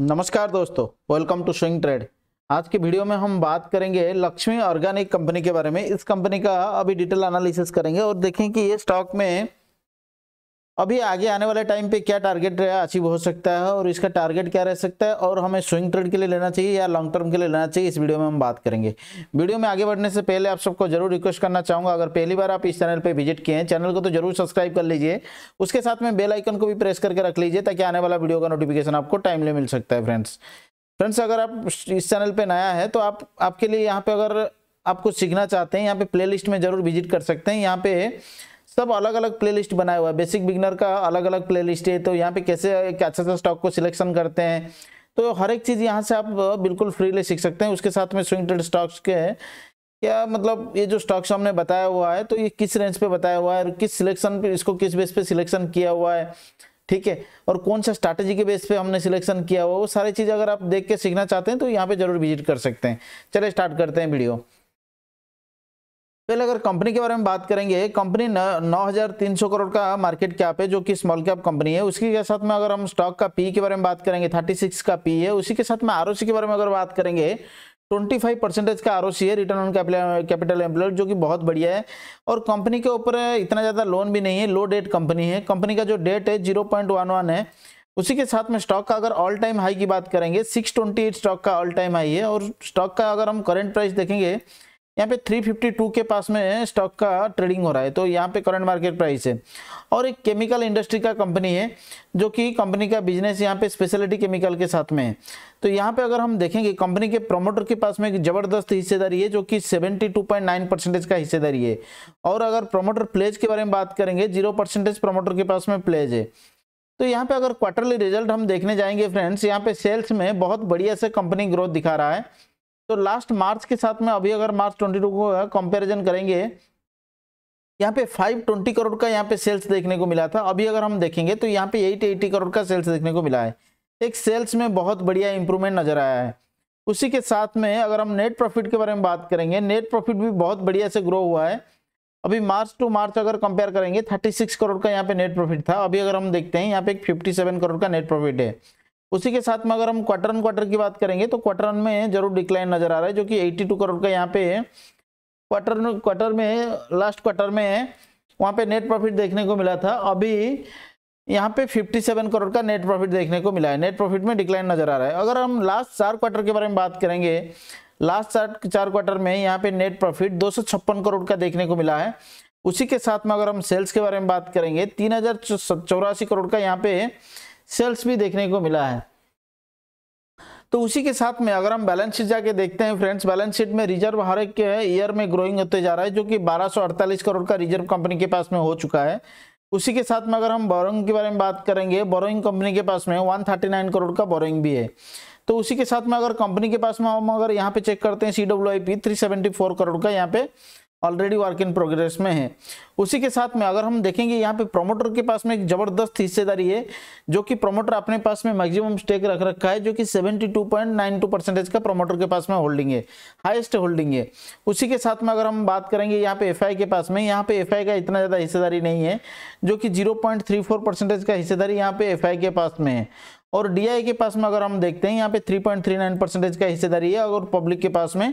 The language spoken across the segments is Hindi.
नमस्कार दोस्तों वेलकम टू स्विंग ट्रेड आज के वीडियो में हम बात करेंगे लक्ष्मी ऑर्गेनिक कंपनी के बारे में इस कंपनी का अभी डिटेल एनालिसिस करेंगे और देखें कि ये स्टॉक में अभी आगे आने वाले टाइम पे क्या टारगेट अचीव हो सकता है और इसका टारगेट क्या रह सकता है और हमें स्विंग ट्रेड के लिए लेना चाहिए या लॉन्ग टर्म के लिए लेना चाहिए इस वीडियो में हम बात करेंगे वीडियो में आगे बढ़ने से पहले आप सबको जरूर रिक्वेस्ट करना चाहूँगा अगर पहली बार आप इस चैनल पर विजिट किए हैं चैनल को तो जरूर सब्सक्राइब कर लीजिए उसके साथ में बेल आइकन को भी प्रेस करके रख लीजिए ताकि आने वाला वीडियो का नोटिफिकेशन आपको टाइमली मिल सकता है फ्रेंड्स फ्रेंड्स अगर आप इस चैनल पर नया है तो आपके लिए यहाँ पे अगर आप कुछ सीखना चाहते हैं यहाँ पे प्ले में जरूर विजिट कर सकते हैं यहाँ पे सब अलग अलग प्लेलिस्ट बनाया हुआ है बेसिक बिगनर का अलग अलग प्लेलिस्ट है तो यहाँ पे कैसे एक अच्छे से स्टॉक को सिलेक्शन करते हैं तो हर एक चीज़ यहाँ से आप बिल्कुल फ्रीली सीख सकते हैं उसके साथ में स्विंग ट्रेड स्टॉक्स के क्या मतलब ये जो स्टॉक्स हमने बताया हुआ है तो ये किस रेंज पे बताया हुआ है और किस सिलेक्शन पे इसको किस बेस पे सिलेक्शन किया हुआ है ठीक है और कौन सा स्ट्रैटेजी के बेस पे हमने सिलेक्शन किया हुआ है वो सारी चीज़ अगर आप देख के सीखना चाहते हैं तो यहाँ पे जरूर विजिट कर सकते हैं चले स्टार्ट करते हैं वीडियो पहले अगर कंपनी के बारे में बात करेंगे कंपनी नौ हजार तीन सौ करोड़ का मार्केट कैप है जो कि स्मॉल कैप कंपनी है उसी के साथ में अगर हम स्टॉक का पी के बारे में बात करेंगे थर्टी सिक्स का पी है उसी के साथ में आर के बारे में अगर बात करेंगे ट्वेंटी फाइव परसेंटेज का आर है रिटर्न ऑन कैपिटल एम्प्लॉय जो कि बहुत बढ़िया है और कंपनी के ऊपर इतना ज़्यादा लोन भी नहीं है लो डेट कंपनी है कंपनी का जो डेट है जीरो पॉइंट वन वन है उसी के साथ में स्टॉक का अगर ऑल टाइम हाई की बात करेंगे सिक्स ट्वेंटी एट स्टॉक का ऑल टाइम हाई है और स्टॉक का अगर हम करेंट प्राइस देखेंगे यहाँ पे 352 के पास में स्टॉक का ट्रेडिंग हो रहा है तो यहाँ पे करंट मार्केट प्राइस है और एक केमिकल इंडस्ट्री का कंपनी है जो कि कंपनी का बिजनेस यहाँ पे स्पेशलिटी केमिकल के साथ में है तो यहाँ पे अगर हम देखेंगे कंपनी के प्रमोटर के पास में एक जबरदस्त हिस्सेदारी है जो कि 72.9 परसेंटेज का हिस्सेदारी है और अगर प्रोमोटर प्लेज के बारे में बात करेंगे जीरो परसेंटेज प्रमोटर के पास में प्लेज है तो यहाँ पे अगर क्वार्टरली रिजल्ट हम देखने जाएंगे फ्रेंड्स यहाँ पे सेल्स में बहुत बढ़िया से कंपनी ग्रोथ दिखा रहा है तो लास्ट मार्च के साथ में अभी अगर मार्च 22 को कंपैरिजन करेंगे यहाँ पे 520 करोड़ का यहाँ पे सेल्स देखने को मिला था अभी अगर हम देखेंगे तो यहाँ पे 880 करोड़ का सेल्स देखने को मिला है एक सेल्स में बहुत बढ़िया इंप्रूवमेंट नजर आया है उसी के साथ में अगर हम नेट प्रॉफिट के बारे में बात करेंगे नेट प्रॉफिट भी बहुत बढ़िया से ग्रो हुआ है अभी मार्च टू मार्च अगर कंपेयर करेंगे 36 करोड़ का यहाँ पे नेट प्रॉफिट था अभी अगर हम देखते हैं यहाँ पे 57 करोड़ का नेट प्रॉफिट है उसी के साथ में अगर हम क्वार्टर ऑन क्वार्टर की बात करेंगे तो क्वार्टर ऑन में जरूर डिक्लाइन नजर आ रहा है जो कि 82 करोड़ का यहाँ पे क्वार्टर क्वार्टर में लास्ट क्वार्टर में वहाँ पे नेट प्रॉफिट देखने को मिला था अभी यहाँ पे 57 करोड़ का नेट प्रॉफिट देखने को मिला है नेट प्रॉफिट में डिक्लाइन नजर आ रहा है अगर हम लास्ट चार क्वार्टर के बारे में बात करेंगे लास्ट चार चार क्वार्टर में यहाँ पे नेट प्रॉफिट दो करोड़ का देखने को मिला है उसी के साथ में अगर हम सेल्स के बारे में बात करेंगे तीन करोड़ का यहाँ पे सेल्स भी देखने को मिला है तो उसी के साथ में अगर हम बैलेंस शीट जाके देखते हैं फ्रेंड्स बैलेंस शीट में रिजर्व हर एक है ईयर में ग्रोइंग होते जा रहा है जो कि 1248 करोड़ का रिजर्व कंपनी के पास में हो चुका है उसी के साथ में अगर हम बोरोइंग के बारे में बात करेंगे बोरोइंग कंपनी के पास में नाइन करोड़ का बोरोइंग भी है तो उसी के साथ में अगर कंपनी के पास में हम अगर यहाँ पे चेक करते हैं C W I P three seventy four crore का यहाँ पे ऑलरेडी वर्क इन प्रोग्रेस में है उसी के साथ में अगर हम देखेंगे यहाँ पे प्रोमोटर के पास में एक जबरदस्त हिस्सेदारी है जो कि प्रोमोटर अपने पास में मैक्सिमम स्टेक रख रखा है जो कि 72.92 परसेंटेज का प्रोमोटर के पास में होल्डिंग है हाईएस्ट होल्डिंग है उसी के साथ में अगर हम बात करेंगे यहाँ पे एफ के पास में यहाँ पे एफ का इतना ज़्यादा हिस्सेदारी नहीं है जो कि जीरो परसेंटेज का हिस्सेदारी यहाँ पे एफ के पास में है और डी के पास में अगर हम देखते हैं यहाँ पे थ्री परसेंटेज का हिस्सेदारी है और पब्लिक के पास में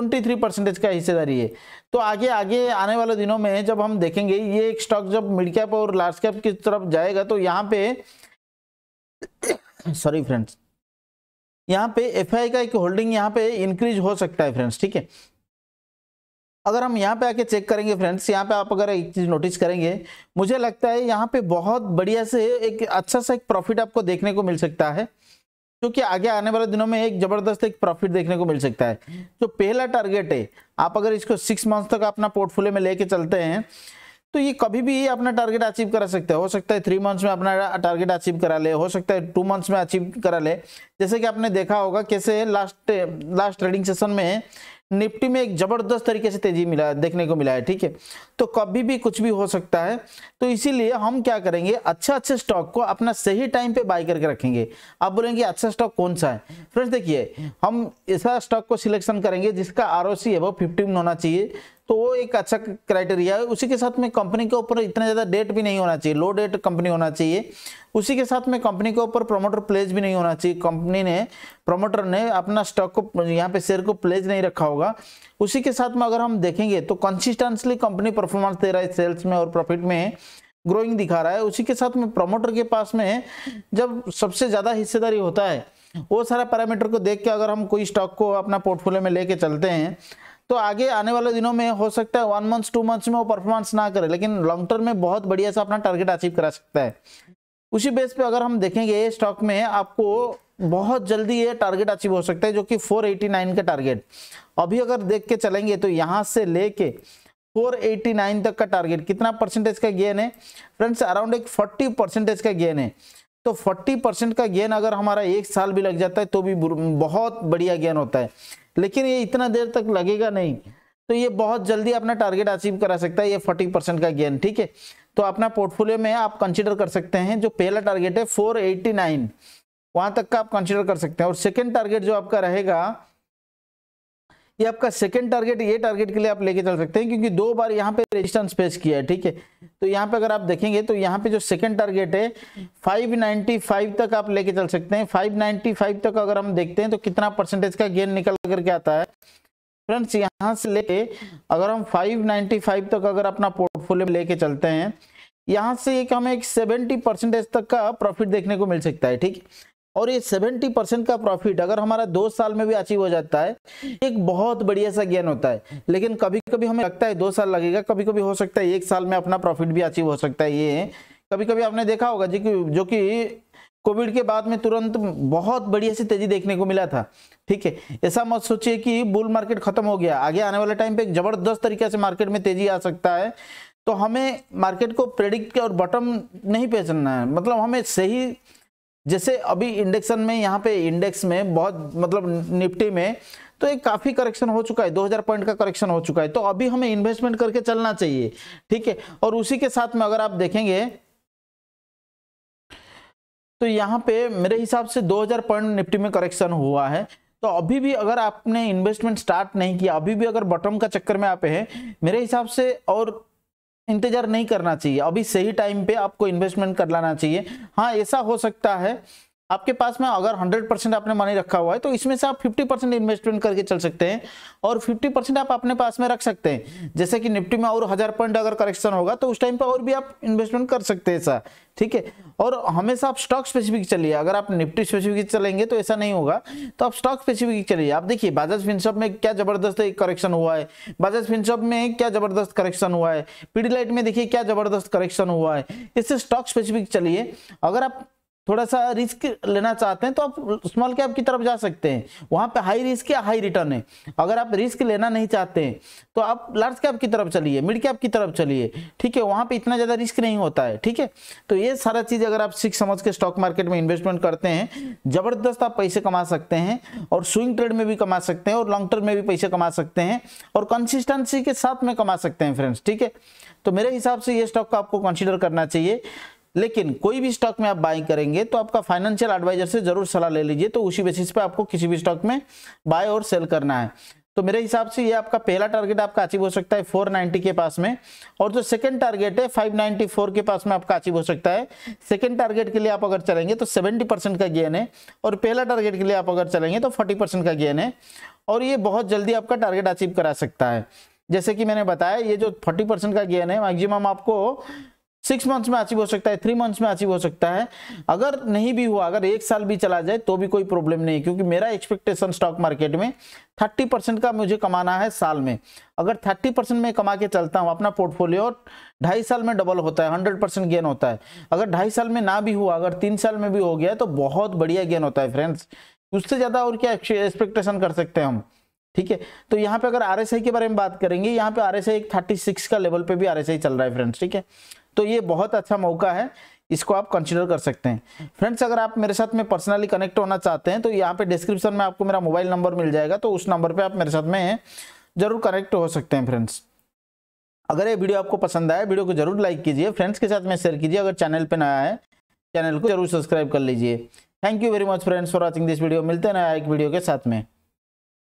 23 परसेंटेज का हिस्सेदारी है तो आगे आगे आने वाले दिनों में जब हम देखेंगे ये एक स्टॉक जब मिड कैप और लार्ज कैप की तरफ जाएगा तो यहाँ पे सॉरी फ्रेंड्स यहाँ पे एफ का एक होल्डिंग यहाँ पे इंक्रीज हो सकता है फ्रेंड्स ठीक है अगर हम यहाँ पे आके चेक करेंगे फ्रेंड्स यहाँ पे आप अगर एक चीज़ नोटिस करेंगे मुझे लगता है यहाँ पे बहुत बढ़िया से एक अच्छा सा एक प्रॉफिट आपको देखने को मिल सकता है क्योंकि आगे आने वाले दिनों में एक जबरदस्त एक प्रॉफिट देखने को मिल सकता है जो पहला टारगेट है आप अगर इसको सिक्स मंथ तक अपना पोर्टफोलियो में लेके चलते हैं तो ये कभी भी अपना टारगेट अचीव करा सकते हैं हो सकता है थ्री मंथ्स में अपना टारगेट अचीव करा ले हो सकता है टू मंथ्स में अचीव करा ले जैसे कि आपने देखा होगा कैसे लास्ट लास्ट ट्रेडिंग सेशन में निफ्टी में एक जबरदस्त तरीके से तेजी मिला देखने को मिला है ठीक है तो कभी भी कुछ भी हो सकता है तो इसीलिए हम क्या करेंगे अच्छे अच्छे स्टॉक को अपना सही टाइम पे बाय करके रखेंगे आप बोलेंगे अच्छा स्टॉक कौन सा है फ्रेंड्स देखिए हम ऐसा स्टॉक को सिलेक्शन करेंगे जिसका आर ओ सी है वो फिफ्टीन होना चाहिए तो वो एक अच्छा क्राइटेरिया है उसी के साथ में कंपनी के ऊपर इतना ज़्यादा डेट भी नहीं होना चाहिए लो डेट कंपनी होना चाहिए उसी के साथ में कंपनी के ऊपर प्रमोटर प्लेज भी नहीं होना चाहिए कंपनी ने प्रमोटर ने अपना स्टॉक को यहाँ पे शेयर को प्लेज नहीं रखा होगा उसी के साथ में अगर हम देखेंगे तो कंसिस्टेंसली कंपनी परफॉर्मेंस दे रहा है सेल्स में और प्रॉफिट में ग्रोइंग दिखा रहा है उसी के साथ में प्रमोटर के पास में जब सबसे ज़्यादा हिस्सेदारी होता है वो सारा पैरामीटर को देख के अगर हम कोई स्टॉक को अपना पोर्टफोलियो में लेके चलते हैं तो आगे आने वाले दिनों में हो सकता है वन मंथ टू मंथ में वो परफॉर्मेंस ना करे लेकिन लॉन्ग टर्म में बहुत बढ़िया से अपना टारगेट अचीव करा सकता है उसी बेस पे अगर हम देखेंगे स्टॉक में आपको बहुत जल्दी ये टारगेट अचीव हो सकता है जो कि 489 का टारगेट अभी अगर देख के चलेंगे तो यहाँ से लेके 489 तक का टारगेट कितना परसेंटेज का गेन है फ्रेंड्स अराउंड एक 40 परसेंटेज का गेन है तो 40 परसेंट का गेन अगर हमारा एक साल भी लग जाता है तो भी बहुत बढ़िया गेन होता है लेकिन ये इतना देर तक लगेगा नहीं तो ये बहुत जल्दी अपना टारगेट अचीव करा सकता है ये 40 परसेंट का गेन ठीक है तो अपना पोर्टफोलियो में आप कंसिडर कर सकते हैं जो पहला टारगेट है 489 वहां तक का आप कंसिडर कर सकते हैं और सेकेंड टारगेट जो आपका रहेगा ये आपका सेकेंड टारगेट ये टारगेट के लिए आप लेके चल सकते हैं क्योंकि दो बार यहाँ पे रेजिस्टेंस पेश किया है ठीक है तो यहाँ पे अगर आप देखेंगे तो यहाँ पे जो सेकेंड टारगेट है 595 तक आप लेके चल सकते हैं 595 तक अगर हम देखते हैं तो कितना परसेंटेज का गेन निकल करके आता है फ्रेंड्स यहाँ से लेके अगर हम फाइव तक अगर अपना पोर्टफोलियो लेके चलते हैं यहाँ से एक हमें एक परसेंटेज तक का प्रॉफिट देखने को मिल सकता है ठीक है और ये 70 परसेंट का प्रॉफिट अगर हमारा दो साल में भी अचीव हो जाता है एक बहुत बढ़िया सा गेन होता है लेकिन कभी कभी हमें लगता है दो साल लगेगा कभी कभी हो सकता है एक साल में अपना प्रॉफिट भी अचीव हो सकता है ये कभी कभी आपने देखा होगा जी जो कि कोविड के बाद में तुरंत बहुत बढ़िया सी तेजी देखने को मिला था ठीक है ऐसा मत सोचिए कि बुल मार्केट खत्म हो गया आगे आने वाले टाइम पे एक जबरदस्त तरीके से मार्केट में तेजी आ सकता है तो हमें मार्केट को प्रेडिक्ट और बॉटम नहीं पहचानना है मतलब हमें सही जैसे अभी इंडेक्सन में यहाँ पे इंडेक्स में बहुत मतलब निफ्टी में तो एक काफ़ी करेक्शन हो चुका है 2000 पॉइंट का करेक्शन हो चुका है तो अभी हमें इन्वेस्टमेंट करके चलना चाहिए ठीक है और उसी के साथ में अगर आप देखेंगे तो यहाँ पे मेरे हिसाब से 2000 पॉइंट निफ्टी में करेक्शन हुआ है तो अभी भी अगर आपने इन्वेस्टमेंट स्टार्ट नहीं किया अभी भी अगर बॉटम का चक्कर में आप हैं मेरे हिसाब से और इंतजार नहीं करना चाहिए अभी सही टाइम पे आपको इन्वेस्टमेंट कर लाना चाहिए हाँ ऐसा हो सकता है आपके पास में अगर 100 परसेंट आपने मनी रखा हुआ है तो इसमें से आप 50 परसेंट इन्वेस्टमेंट करके चल सकते हैं और 50 परसेंट आप अपने पास में रख सकते हैं जैसे कि निफ्टी में और हजार पॉइंट अगर करेक्शन होगा तो उस टाइम पर और भी आप इन्वेस्टमेंट कर सकते हैं ऐसा ठीक है और हमेशा आप स्टॉक स्पेसिफिक चलिए अगर आप निफ्टी स्पेसिफिक चलेंगे तो ऐसा नहीं होगा तो आप स्टॉक स्पेसिफिक चलिए आप देखिए बाजाज फिनशॉप में क्या जबरदस्त करेक्शन हुआ है बाजाज फिनशॉप में क्या जबरदस्त करेक्शन हुआ है पीडी लाइट में देखिए क्या जबरदस्त करेक्शन हुआ है इससे स्टॉक स्पेसिफिक चलिए अगर आप थोड़ा सा रिस्क लेना चाहते हैं तो आप स्मॉल कैप की तरफ जा सकते हैं वहां पे हाई रिस्क या हाई रिटर्न है अगर आप रिस्क लेना नहीं चाहते हैं तो आप लार्ज कैप की तरफ चलिए मिड कैप की तरफ चलिए ठीक है वहां पे इतना ज्यादा रिस्क नहीं होता है ठीक है तो ये सारा चीज अगर आप सीख समझ के स्टॉक मार्केट में इन्वेस्टमेंट करते हैं जबरदस्त आप पैसे कमा सकते हैं और स्विंग ट्रेड में भी कमा सकते हैं और लॉन्ग टर्म में भी पैसे कमा सकते हैं और कंसिस्टेंसी के साथ में कमा सकते हैं फ्रेंड्स ठीक है तो मेरे हिसाब से ये स्टॉक को आपको कंसिडर करना चाहिए लेकिन कोई भी स्टॉक में आप बाइंग करेंगे तो आपका फाइनेंशियल एडवाइजर से जरूर सलाह ले लीजिए तो उसी बेसिस पे आपको किसी भी स्टॉक में बाय और सेल करना है तो मेरे हिसाब से ये आपका पहला टारगेट आपका अचीव हो सकता है 490 के पास में और जो सेकंड टारगेट है 594 के पास में आपका अचीव हो सकता है सेकंड टारगेट के लिए आप अगर चलेंगे तो 70 परसेंट का गेन है और पहला टारगेट के लिए आप अगर चलेंगे तो 40 परसेंट का गेन है और ये बहुत जल्दी आपका टारगेट अचीव करा सकता है जैसे कि मैंने बताया ये जो फोर्टी परसेंट का गेन है मैक्सिमम आपको सिक्स मंथ्स में अचीव हो सकता है थ्री मंथ्स में अचीव हो सकता है अगर नहीं भी हुआ अगर एक साल भी चला जाए तो भी कोई प्रॉब्लम नहीं है क्योंकि मेरा एक्सपेक्टेशन स्टॉक मार्केट में थर्टी परसेंट का मुझे कमाना है साल में अगर थर्टी परसेंट में कमा के चलता हूँ अपना पोर्टफोलियो ढाई साल में डबल होता है हंड्रेड परसेंट गेन होता है अगर ढाई साल में ना भी हुआ अगर तीन साल में भी हो गया तो बहुत बढ़िया गेन होता है फ्रेंड्स उससे ज़्यादा और क्या एक्सपेक्टेशन कर सकते हैं हम ठीक है तो यहाँ पे अगर आर के बारे में बात करेंगे यहाँ पे आर एक थर्टी का लेवल पे भी आर चल रहा है फ्रेंड्स ठीक है तो ये बहुत अच्छा मौका है इसको आप कंसिडर कर सकते हैं फ्रेंड्स अगर आप मेरे साथ में पर्सनली कनेक्ट होना चाहते हैं तो यहाँ पे डिस्क्रिप्शन में आपको मेरा मोबाइल नंबर मिल जाएगा तो उस नंबर पे आप मेरे साथ में जरूर कनेक्ट हो सकते हैं फ्रेंड्स अगर ये वीडियो आपको पसंद आया वीडियो को जरूर लाइक कीजिए फ्रेंड्स के साथ में शेयर कीजिए अगर चैनल पर नया है चैनल को जरूर सब्सक्राइब कर लीजिए thank you very much friends for watching this video मिलते हैं नया एक वीडियो के साथ में